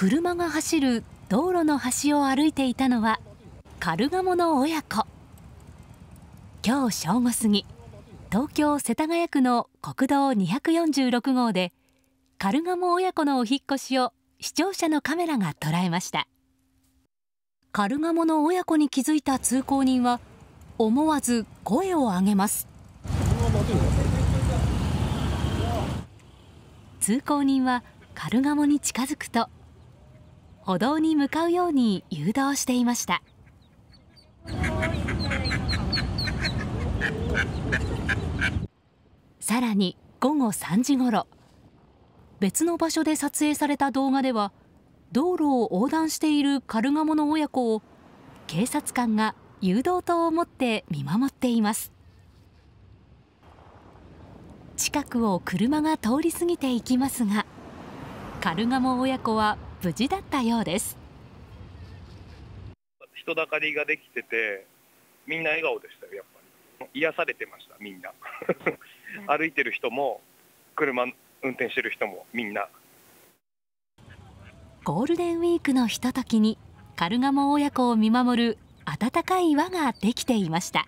車が走る道路の端を歩いていたのはカルガモの親子。今日正午過ぎ東京・世田谷区の国道246号でカルガモ親子のお引越しを視聴者のカメラが捉えましたカルガモの親子に気づいた通行人は思わず声を上げます通行人はカルガモに近づくと歩道に向かうように誘導していました。さらに午後3時ごろ別の場所で撮影された動画では道路を横断しているカルガモの親子を警察官が誘導灯を持って見守っています近くを車が通り過ぎていきますがカルガモ親子は無事だったようです人だかりができててみんな笑顔でしたよやっぱり癒されてましたみんな歩いてる人も車運転してる人もみんなゴールデンウィークのひとときにカルガモ親子を見守る温かい輪ができていました